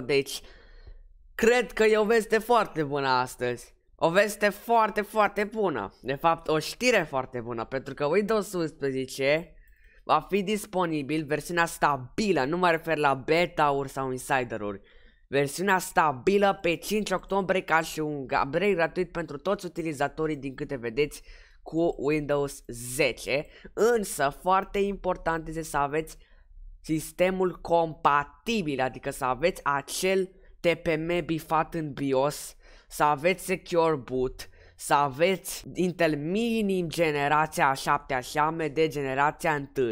Deci, cred că e o veste foarte bună astăzi. O veste foarte, foarte bună. De fapt, o știre foarte bună, pentru că Windows 11 va fi disponibil versiunea stabilă, nu mă refer la beta-uri sau insider-uri. Versiunea stabilă pe 5 octombrie ca și un upgrade gratuit pentru toți utilizatorii din câte vedeți cu Windows 10. Însă, foarte important este să aveți sistemul compatibil, adică să aveți acel TPM bifat în BIOS, să aveți Secure Boot, să aveți Intel minim generația a 7 și AMD generația 1,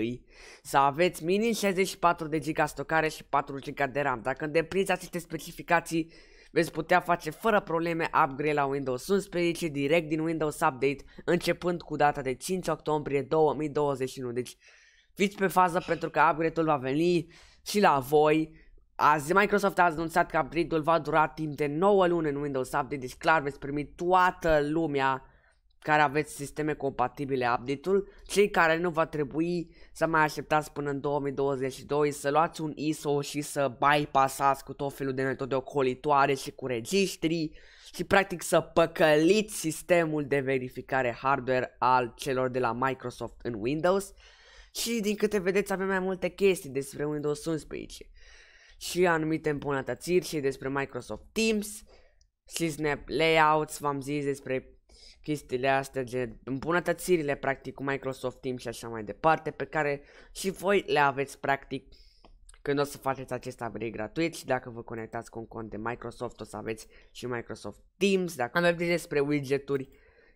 să aveți minim 64 de GB stocare și 4 GB de RAM. Dacă îndepliniți aceste specificații, veți putea face fără probleme upgrade la Windows 11 direct din Windows Update, începând cu data de 5 octombrie 2021. Deci Fiți pe fază pentru că upgrade-ul va veni și la voi. Azi Microsoft a anunțat că upgrade-ul va dura timp de 9 luni în Windows Update, deci clar veți primi toată lumea care aveți sisteme compatibile update-ul, cei care nu va trebui să mai așteptați până în 2022 să luați un ISO și să bypassați cu tot felul de metode ocolitoare și cu registri și practic să păcăliți sistemul de verificare hardware al celor de la Microsoft în Windows. Și din câte vedeți avem mai multe chestii despre Windows 11 și anumite îmbunătățiri și despre Microsoft Teams și Snap Layouts, v-am zis despre chestiile astea de îmbunătățirile practic cu Microsoft Teams și așa mai departe pe care și voi le aveți practic când o să faceți acest upgrade gratuit și dacă vă conectați cu un cont de Microsoft o să aveți și Microsoft Teams. Dacă am vorbit despre widgeturi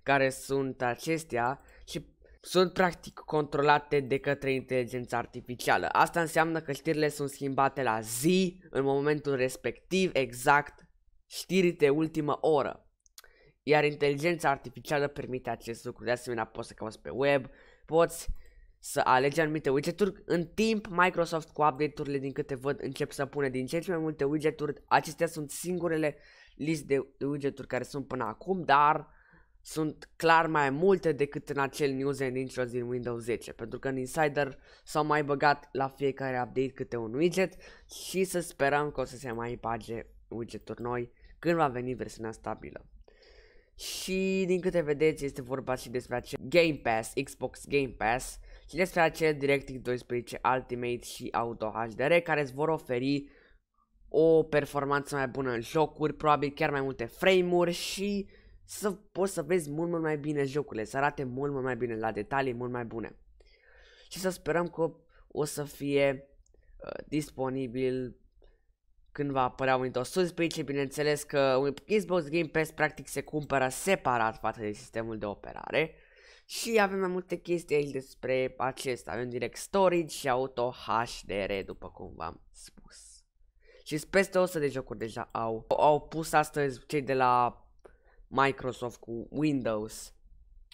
care sunt acestea și sunt practic controlate de către inteligența artificială. Asta înseamnă că știrile sunt schimbate la zi, în momentul respectiv, exact, știri de ultimă oră. Iar inteligența artificială permite acest lucru. De asemenea, poți să cauți pe web, poți să alegi anumite widgeturi. În timp, Microsoft cu update-urile din câte văd încep să pune din ce mai multe widgeturi. Acestea sunt singurele list de widgeturi care sunt până acum, dar sunt clar mai multe decât în acel news and intros din Windows 10, pentru că în Insider s-au mai băgat la fiecare update câte un widget și să sperăm că o să se mai bage widget-uri noi când va veni versiunea stabilă. Și din câte vedeți este vorba și despre acel Game Pass, Xbox Game Pass și despre acel DirectX 12 Ultimate și Auto HDR care îți vor oferi o performanță mai bună în jocuri, probabil chiar mai multe frame-uri și să poți să vezi mult, mult mai bine jocurile, să arate mult, mult mai bine, la detalii mult mai bune. Și să sperăm că o să fie uh, disponibil când va apărea Windows 11, bineînțeles că Xbox Game Pass practic se cumpără separat față de sistemul de operare și avem mai multe chestii aici despre acesta, avem direct storage și auto HDR după cum v-am spus. Și peste 100 de jocuri deja au, au pus astăzi cei de la Microsoft cu Windows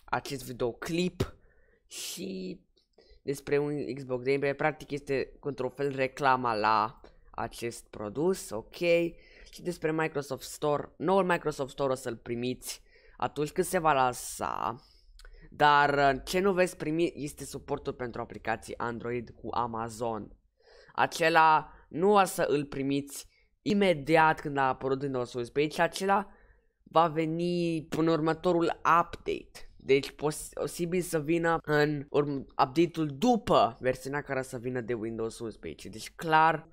acest videoclip și despre un Xbox Game practic este într-un fel reclama la acest produs, ok? Și despre Microsoft Store, noul Microsoft Store o să-l primiți atunci când se va lansa, dar uh, ce nu veți primi este suportul pentru aplicații Android cu Amazon. Acela nu o să îl primiți imediat când a apărut Windows 11, ci acela va veni în următorul update. Deci posibil să vină în update-ul după versiunea care să vină de Windows 11. Deci clar,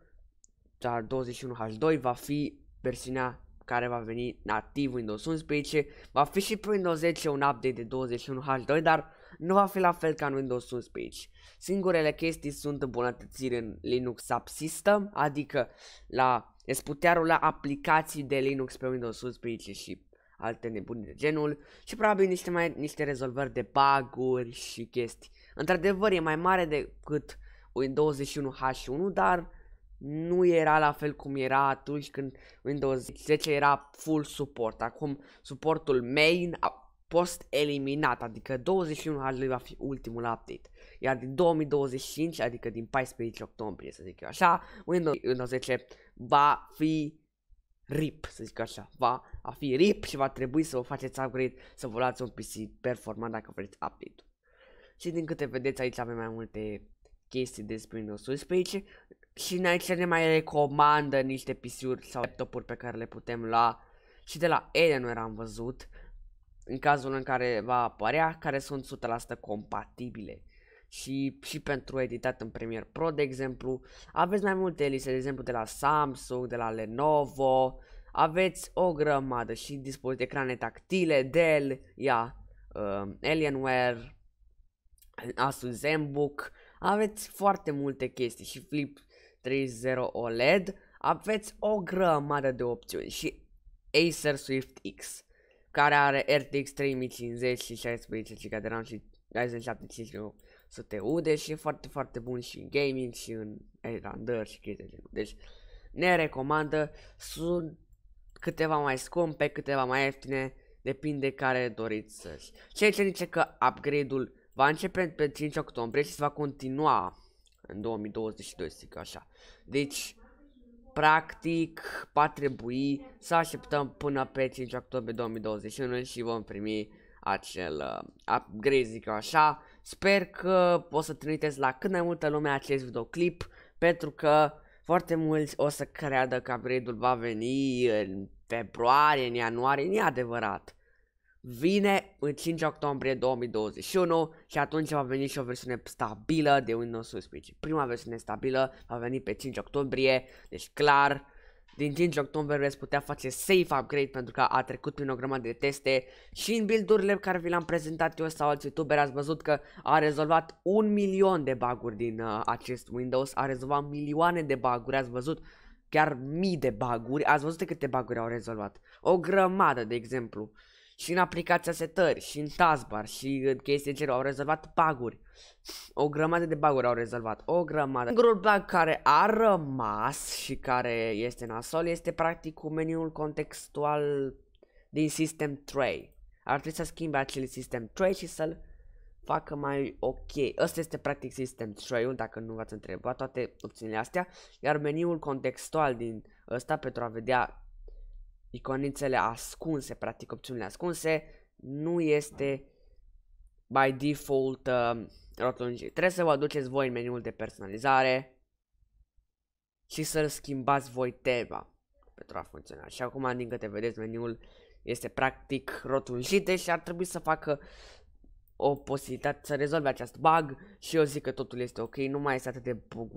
dar 21H2 va fi versiunea care va veni nativ Windows 11. Va fi și pe Windows 10 un update de 21H2, dar nu va fi la fel ca în Windows 11. Singurele chestii sunt îmbunătățiri în Linux Subsystem, adică la putea la aplicații de Linux pe Windows 11 și alte nebuni de genul și probabil niște, mai, niște rezolvări de baguri și chestii. Într-adevăr e mai mare decât Windows 21H1, dar nu era la fel cum era atunci când Windows 10 era full suport. Acum suportul main a fost eliminat, adică 21H2 va fi ultimul update. Iar din 2025, adică din 14 octombrie, să zic eu așa, Windows, Windows 10 va fi RIP, să zic așa, va a fi RIP și va trebui să vă faceți upgrade, să vă luați un PC performant dacă vreți update-ul. Și din câte vedeți aici avem mai multe chestii despre Windows 11 și în aici ne mai recomandă niște PC-uri sau laptopuri pe care le putem lua și de la ele nu eram văzut în cazul în care va apărea, care sunt 100% compatibile și, și pentru editat în Premiere Pro, de exemplu. Aveți mai multe liste, de exemplu, de la Samsung, de la Lenovo, aveți o grămadă și dispozitive ecrane tactile, Dell, ia, uh, Alienware, Asus ZenBook, aveți foarte multe chestii și Flip 30 OLED, aveți o grămadă de opțiuni și Acer Swift X, care are RTX 3050 și 16 GB de RAM și să te ude și e foarte, foarte bun și în gaming și în randări și chestii de genul. Deci ne recomandă, sunt câteva mai scumpe, câteva mai ieftine, depinde care doriți să -și. Ceea ce zice că upgrade-ul va începe pe 5 octombrie și se va continua în 2022, zic așa. Deci, practic, va trebui să așteptăm până pe 5 octombrie 2021 și vom primi acel uh, upgrade, zic așa, Sper că o să trimiteți la cât mai multă lume acest videoclip, pentru că foarte mulți o să creadă că upgrade-ul va veni în februarie, în ianuarie, nu adevărat. Vine în 5 octombrie 2021 și atunci va veni și o versiune stabilă de Windows 11. Prima versiune stabilă va veni pe 5 octombrie, deci clar, din 5 octombrie veți putea face safe upgrade pentru că a trecut prin o grămadă de teste și în build-urile care vi le-am prezentat eu sau alți youtuber ați văzut că a rezolvat un milion de baguri din uh, acest Windows, a rezolvat milioane de baguri, ați văzut chiar mii de baguri, ați văzut de câte baguri au rezolvat. O grămadă, de exemplu. Și în aplicația setări, și în taskbar, și în chestii genul, au rezolvat baguri. O grămadă de baguri au rezolvat, o grămadă. Singurul bug care a rămas și care este nasol este practic cu meniul contextual din System Tray. Ar trebui să schimbe acel System Tray și să-l facă mai ok. Ăsta este practic System Tray-ul, dacă nu v-ați întrebat, toate opțiunile astea. Iar meniul contextual din ăsta pentru a vedea iconițele ascunse, practic opțiunile ascunse, nu este by default uh, um, rotunjii. Trebuie să vă aduceți voi în meniul de personalizare și să schimbați voi teva pentru a funcționa. Și acum, din câte vedeți, meniul este practic rotunjite și ar trebui să facă o posibilitate să rezolve acest bug și eu zic că totul este ok, nu mai este atât de bug